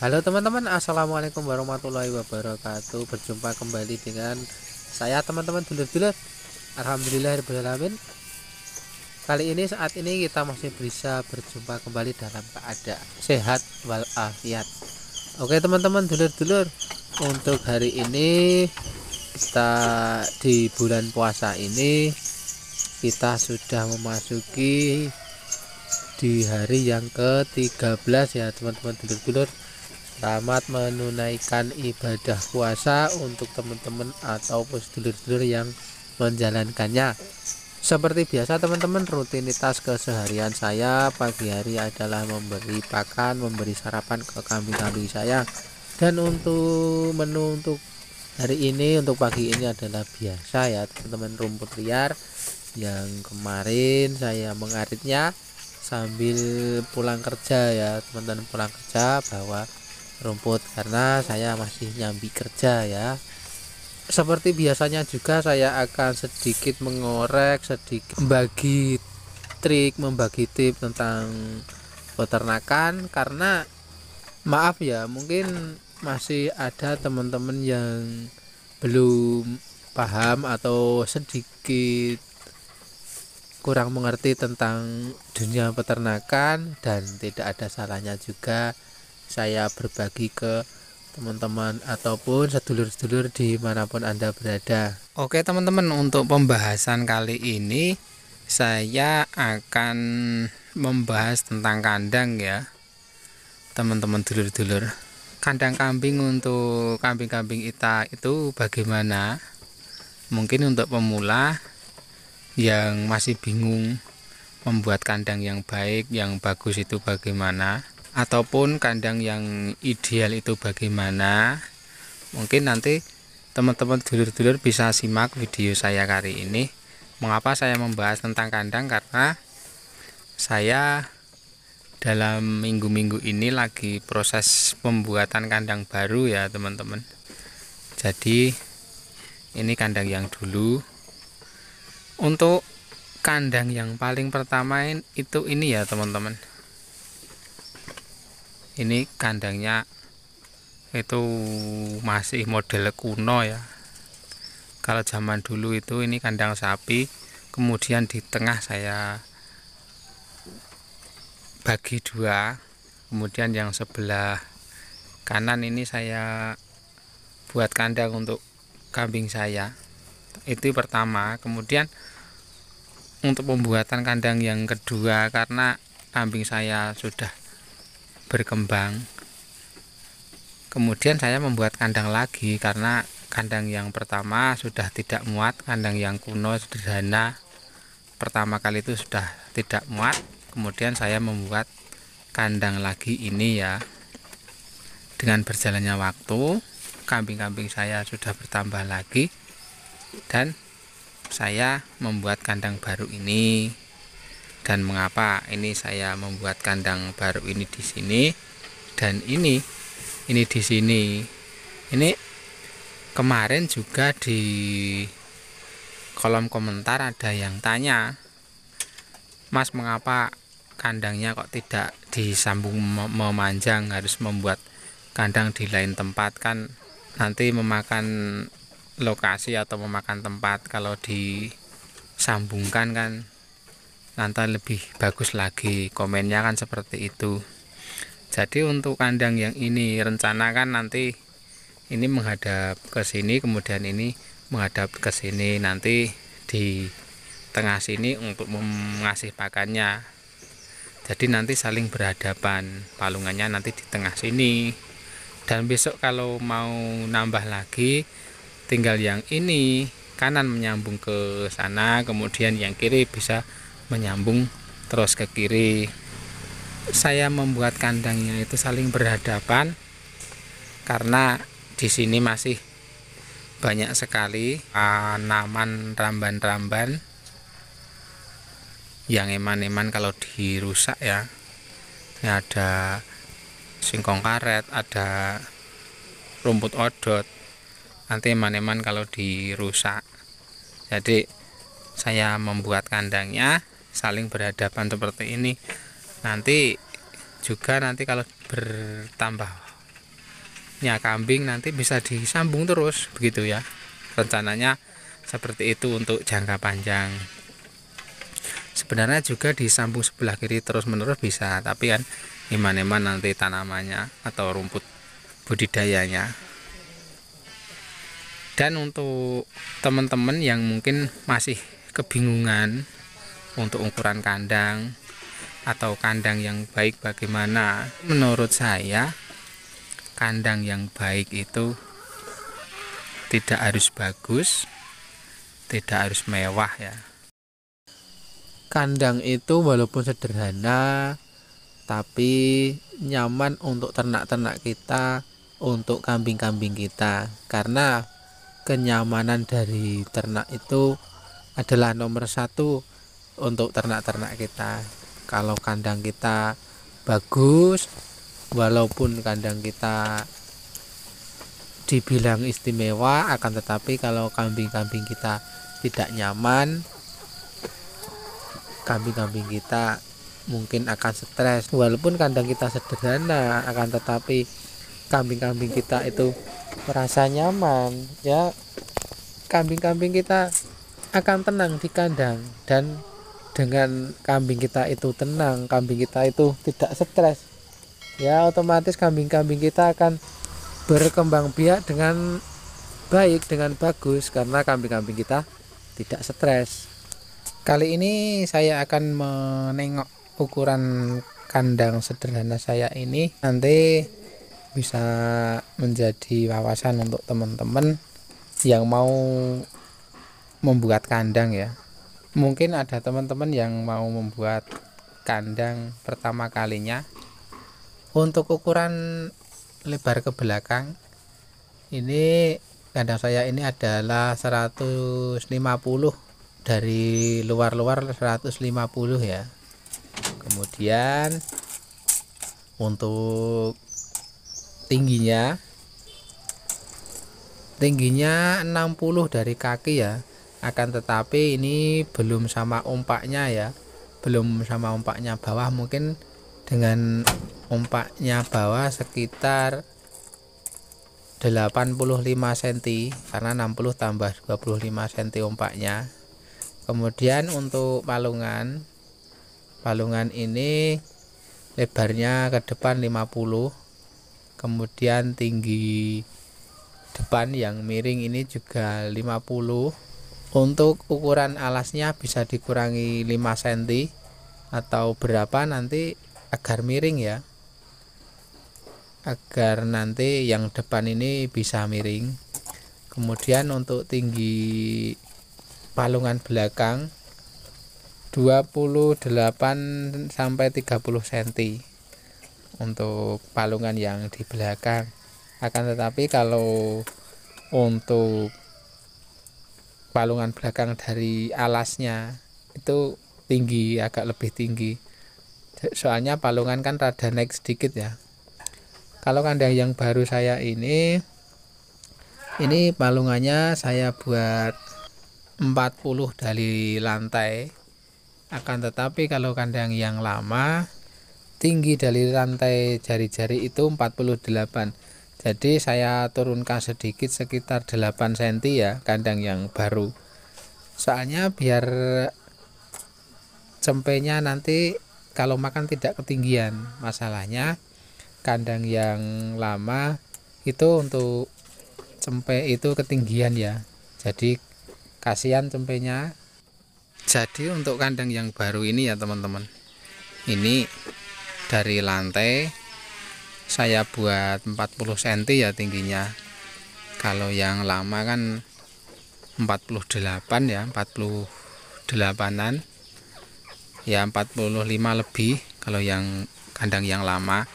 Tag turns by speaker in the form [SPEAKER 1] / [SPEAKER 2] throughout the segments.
[SPEAKER 1] Halo teman-teman Assalamualaikum warahmatullahi wabarakatuh Berjumpa kembali dengan saya teman-teman dulur-dulur Alhamdulillah Alamin Kali ini saat ini kita masih bisa berjumpa kembali dalam keadaan sehat walafiat Oke teman-teman dulur-dulur Untuk hari ini kita di bulan puasa ini kita sudah memasuki di hari yang ke-13 ya teman-teman dulur-dulur Selamat menunaikan ibadah puasa untuk teman-teman atau sedulur-sedulur yang menjalankannya. Seperti biasa teman-teman rutinitas keseharian saya pagi hari adalah memberi pakan, memberi sarapan ke kambing-kambing saya. Dan untuk menu untuk hari ini untuk pagi ini adalah biasa ya teman-teman rumput liar yang kemarin saya mengaritnya sambil pulang kerja ya teman-teman pulang kerja bahwa rumput karena saya masih nyambi kerja ya seperti biasanya juga saya akan sedikit mengorek sedikit membagi trik membagi tip tentang peternakan karena maaf ya mungkin masih ada teman-teman yang belum paham atau sedikit kurang mengerti tentang dunia peternakan dan tidak ada salahnya juga saya berbagi ke teman-teman ataupun sedulur-sedulur di manapun Anda berada. Oke teman-teman untuk pembahasan kali ini saya akan membahas tentang kandang ya teman-teman dulur-dulur kandang kambing untuk kambing-kambing ita itu bagaimana mungkin untuk pemula yang masih bingung membuat kandang yang baik yang bagus itu bagaimana ataupun kandang yang ideal itu bagaimana mungkin nanti teman-teman dulur-dulur bisa simak video saya kali ini mengapa saya membahas tentang kandang karena saya dalam minggu-minggu ini lagi proses pembuatan kandang baru ya teman-teman jadi ini kandang yang dulu untuk kandang yang paling pertama itu ini ya teman-teman ini kandangnya itu masih model kuno ya kalau zaman dulu itu ini kandang sapi kemudian di tengah saya bagi dua kemudian yang sebelah kanan ini saya buat kandang untuk kambing saya itu pertama kemudian untuk pembuatan kandang yang kedua karena kambing saya sudah berkembang kemudian saya membuat kandang lagi karena kandang yang pertama sudah tidak muat kandang yang kuno sederhana pertama kali itu sudah tidak muat kemudian saya membuat kandang lagi ini ya dengan berjalannya waktu kambing-kambing saya sudah bertambah lagi dan saya membuat kandang baru ini dan mengapa ini saya membuat kandang baru ini di sini dan ini ini di sini ini kemarin juga di kolom komentar ada yang tanya Mas mengapa kandangnya kok tidak disambung memanjang harus membuat kandang di lain tempat kan nanti memakan lokasi atau memakan tempat kalau disambungkan kan nanti lebih bagus lagi komennya kan seperti itu jadi untuk kandang yang ini rencanakan nanti ini menghadap ke sini kemudian ini menghadap ke sini nanti di tengah sini untuk mengasih pakannya jadi nanti saling berhadapan palungannya nanti di tengah sini dan besok kalau mau nambah lagi tinggal yang ini kanan menyambung ke sana kemudian yang kiri bisa menyambung terus ke kiri saya membuat kandangnya itu saling berhadapan karena di sini masih banyak sekali tanaman ah, ramban-ramban yang eman-eman kalau dirusak ya ini ada singkong karet ada rumput odot nanti eman-eman kalau dirusak jadi saya membuat kandangnya saling berhadapan seperti ini nanti juga nanti kalau bertambahnya kambing nanti bisa disambung terus begitu ya rencananya seperti itu untuk jangka panjang sebenarnya juga disambung sebelah kiri terus menerus bisa tapi kan iman-iman nanti tanamannya atau rumput budidayanya dan untuk teman-teman yang mungkin masih kebingungan untuk ukuran kandang atau kandang yang baik bagaimana menurut saya kandang yang baik itu tidak harus bagus tidak harus mewah ya kandang itu walaupun sederhana tapi nyaman untuk ternak-ternak kita untuk kambing-kambing kita karena kenyamanan dari ternak itu adalah nomor satu untuk ternak-ternak kita kalau kandang kita bagus walaupun kandang kita dibilang istimewa akan tetapi kalau kambing-kambing kita tidak nyaman kambing-kambing kita mungkin akan stres walaupun kandang kita sederhana akan tetapi kambing-kambing kita itu merasa nyaman ya kambing-kambing kita akan tenang di kandang dan dengan kambing kita itu tenang kambing kita itu tidak stres ya otomatis kambing-kambing kita akan berkembang biak dengan baik dengan bagus karena kambing-kambing kita tidak stres kali ini saya akan menengok ukuran kandang sederhana saya ini nanti bisa menjadi wawasan untuk teman-teman yang mau membuat kandang ya mungkin ada teman-teman yang mau membuat kandang pertama kalinya untuk ukuran lebar ke belakang ini kandang saya ini adalah 150 dari luar-luar 150 ya kemudian untuk tingginya tingginya 60 dari kaki ya akan tetapi ini belum sama umpaknya ya belum sama umpaknya bawah mungkin dengan umpaknya bawah sekitar 85 cm karena 60 tambah 25 cm umpaknya kemudian untuk palungan palungan ini lebarnya ke depan 50 kemudian tinggi depan yang miring ini juga 50 untuk ukuran alasnya bisa dikurangi 5 cm atau berapa nanti agar miring ya agar nanti yang depan ini bisa miring kemudian untuk tinggi palungan belakang 28 sampai 30 cm untuk palungan yang di belakang akan tetapi kalau untuk palungan belakang dari alasnya itu tinggi agak lebih tinggi soalnya palungan kan rada naik sedikit ya kalau kandang yang baru saya ini ini palungannya saya buat 40 dari lantai akan tetapi kalau kandang yang lama tinggi dari lantai jari-jari itu 48 jadi saya turunkan sedikit sekitar 8 cm ya kandang yang baru soalnya biar cempenya nanti kalau makan tidak ketinggian masalahnya kandang yang lama itu untuk cempe itu ketinggian ya jadi kasihan cempenya jadi untuk kandang yang baru ini ya teman-teman ini dari lantai saya buat 40 cm ya tingginya kalau yang lama kan 48 ya 48an ya 45 lebih kalau yang kandang yang lama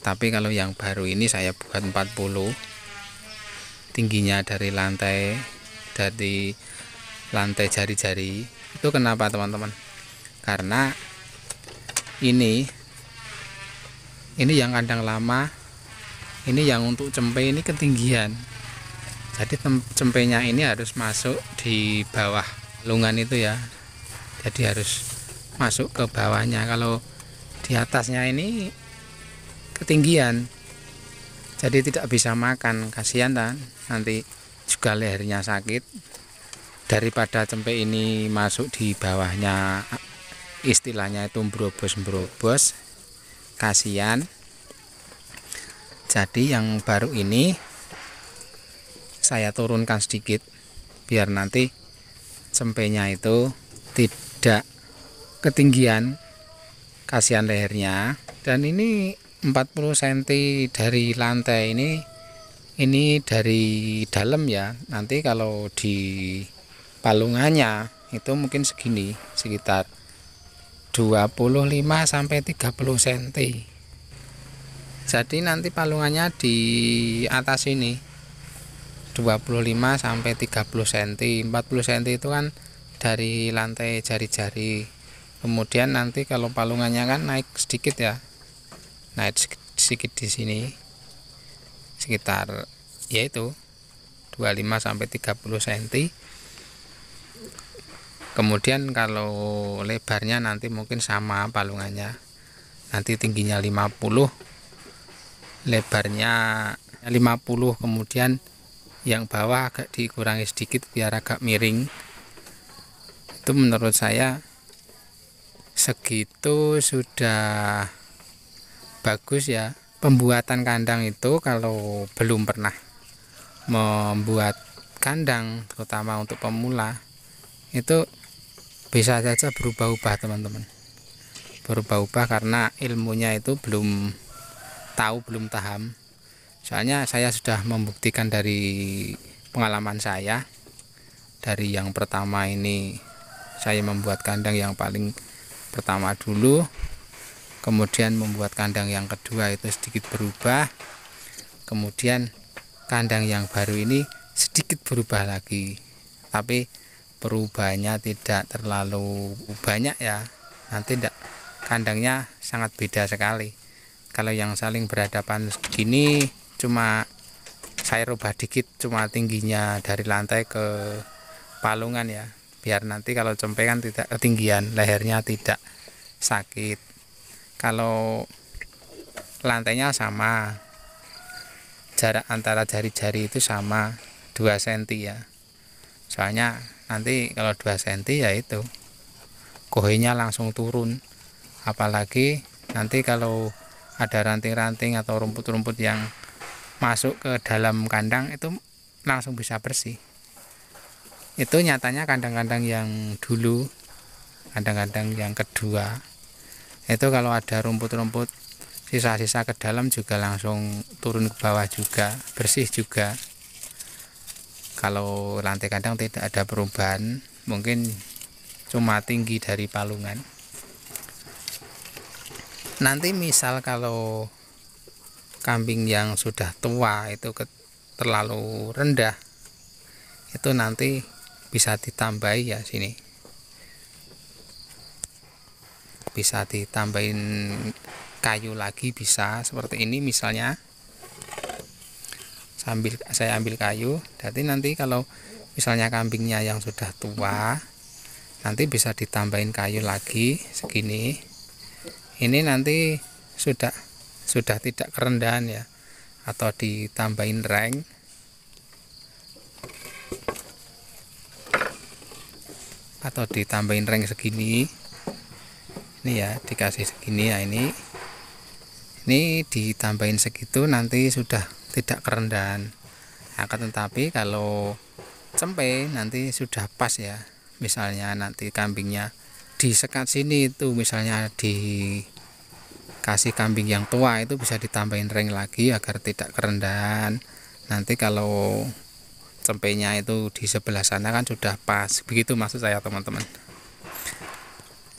[SPEAKER 1] tapi kalau yang baru ini saya buat 40 tingginya dari lantai dari lantai jari-jari itu kenapa teman-teman karena ini ini yang kandang lama ini yang untuk cempe ini ketinggian jadi cempenya ini harus masuk di bawah lungan itu ya jadi harus masuk ke bawahnya kalau di atasnya ini ketinggian jadi tidak bisa makan kasihan kan nanti juga lehernya sakit daripada cempe ini masuk di bawahnya istilahnya itu berobos-berobos kasihan jadi yang baru ini saya turunkan sedikit biar nanti sempenya itu tidak ketinggian kasihan lehernya dan ini 40 cm dari lantai ini ini dari dalam ya nanti kalau di palungannya itu mungkin segini sekitar 25 sampai 30 cm jadi nanti palungannya di atas ini 25 sampai 30 cm 40 cm itu kan dari lantai jari-jari kemudian nanti kalau palungannya kan naik sedikit ya naik sedikit di sini sekitar yaitu 25 sampai 30 cm kemudian kalau lebarnya nanti mungkin sama palungannya nanti tingginya 50 lebarnya 50 kemudian yang bawah agak dikurangi sedikit biar agak miring itu menurut saya segitu sudah bagus ya pembuatan kandang itu kalau belum pernah membuat kandang terutama untuk pemula itu bisa saja berubah-ubah teman-teman berubah-ubah karena ilmunya itu belum tahu belum paham soalnya saya sudah membuktikan dari pengalaman saya dari yang pertama ini saya membuat kandang yang paling pertama dulu kemudian membuat kandang yang kedua itu sedikit berubah kemudian kandang yang baru ini sedikit berubah lagi tapi perubahannya tidak terlalu banyak ya nanti tidak kandangnya sangat beda sekali kalau yang saling berhadapan segini cuma saya rubah dikit cuma tingginya dari lantai ke palungan ya biar nanti kalau cempe kan tidak ketinggian lehernya tidak sakit kalau lantainya sama jarak antara jari-jari itu sama 2 cm ya soalnya nanti kalau 2 cm ya itu kohenya langsung turun apalagi nanti kalau ada ranting-ranting atau rumput-rumput yang masuk ke dalam kandang itu langsung bisa bersih itu nyatanya kandang-kandang yang dulu kandang-kandang yang kedua itu kalau ada rumput-rumput sisa-sisa ke dalam juga langsung turun ke bawah juga bersih juga kalau lantai kandang tidak ada perubahan mungkin cuma tinggi dari palungan nanti misal kalau kambing yang sudah tua itu terlalu rendah itu nanti bisa ditambahi ya sini bisa ditambahin kayu lagi bisa seperti ini misalnya sambil saya ambil kayu jadi nanti kalau misalnya kambingnya yang sudah tua nanti bisa ditambahin kayu lagi segini ini nanti sudah sudah tidak kerendahan ya atau ditambahin reng atau ditambahin reng segini ini ya dikasih segini ya ini ini ditambahin segitu nanti sudah tidak kerendahan akan tetapi kalau cempe nanti sudah pas ya misalnya nanti kambingnya di sekat sini itu misalnya di kasih kambing yang tua itu bisa ditambahin ring lagi agar tidak kerendahan nanti kalau cempenya itu di sebelah sana kan sudah pas begitu maksud saya teman-teman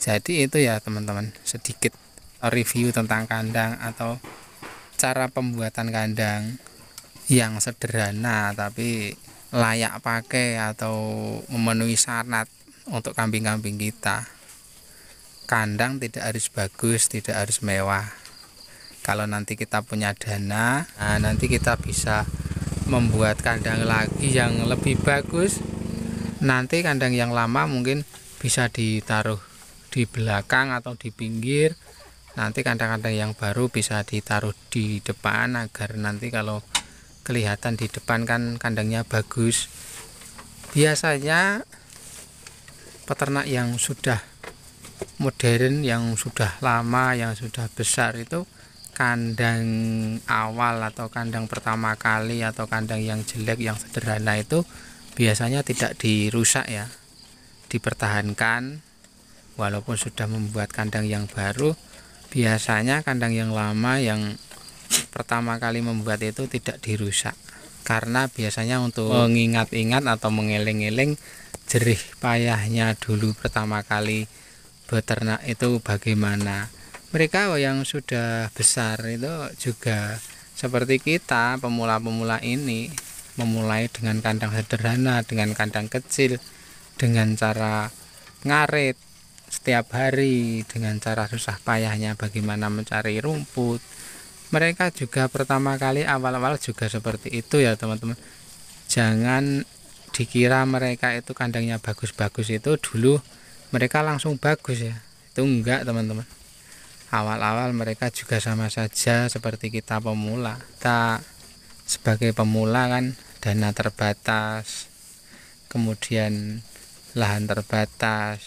[SPEAKER 1] jadi itu ya teman-teman sedikit review tentang kandang atau cara pembuatan kandang yang sederhana tapi layak pakai atau memenuhi syarat untuk kambing-kambing kita kandang tidak harus bagus tidak harus mewah kalau nanti kita punya dana nah nanti kita bisa membuat kandang lagi yang lebih bagus nanti kandang yang lama mungkin bisa ditaruh di belakang atau di pinggir nanti kandang-kandang yang baru bisa ditaruh di depan agar nanti kalau kelihatan di depan kan kandangnya bagus biasanya peternak yang sudah modern yang sudah lama yang sudah besar itu kandang awal atau kandang pertama kali atau kandang yang jelek yang sederhana itu biasanya tidak dirusak ya dipertahankan walaupun sudah membuat kandang yang baru biasanya kandang yang lama yang pertama kali membuat itu tidak dirusak karena biasanya untuk oh. mengingat-ingat atau mengeling-eling jerih payahnya dulu pertama kali beternak itu bagaimana mereka yang sudah besar itu juga seperti kita pemula-pemula ini memulai dengan kandang sederhana dengan kandang kecil dengan cara ngarit setiap hari dengan cara susah payahnya bagaimana mencari rumput mereka juga pertama kali awal-awal juga seperti itu ya teman-teman jangan dikira mereka itu kandangnya bagus-bagus itu dulu mereka langsung bagus ya itu enggak teman-teman awal-awal mereka juga sama saja seperti kita pemula kita sebagai pemula kan dana terbatas kemudian lahan terbatas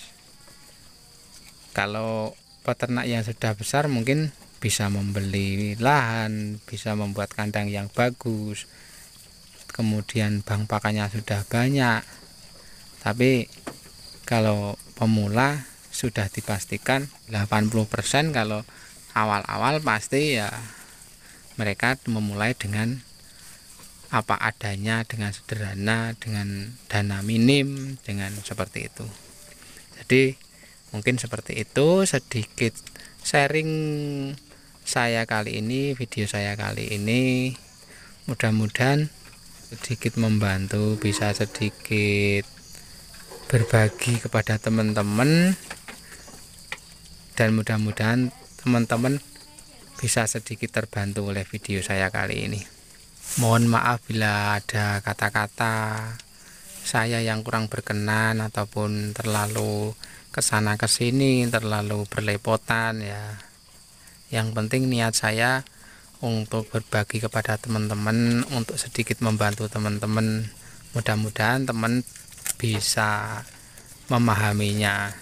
[SPEAKER 1] kalau peternak yang sudah besar mungkin bisa membeli lahan, bisa membuat kandang yang bagus. Kemudian bang pakannya sudah banyak. Tapi kalau pemula sudah dipastikan 80% kalau awal-awal pasti ya mereka memulai dengan apa adanya dengan sederhana dengan dana minim dengan seperti itu jadi mungkin seperti itu sedikit sharing saya kali ini video saya kali ini mudah-mudahan sedikit membantu bisa sedikit berbagi kepada teman-teman dan mudah-mudahan teman-teman bisa sedikit terbantu oleh video saya kali ini mohon maaf bila ada kata-kata saya yang kurang berkenan ataupun terlalu kesana kesini terlalu berlepotan ya yang penting niat saya untuk berbagi kepada teman-teman untuk sedikit membantu teman-teman mudah-mudahan teman bisa memahaminya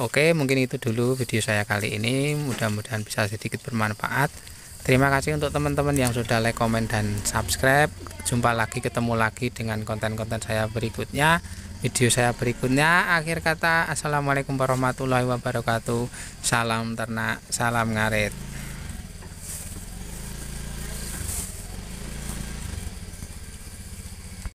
[SPEAKER 1] oke mungkin itu dulu video saya kali ini mudah-mudahan bisa sedikit bermanfaat terima kasih untuk teman-teman yang sudah like komen dan subscribe jumpa lagi ketemu lagi dengan konten-konten saya berikutnya video saya berikutnya akhir kata assalamualaikum warahmatullahi wabarakatuh salam ternak salam ngarit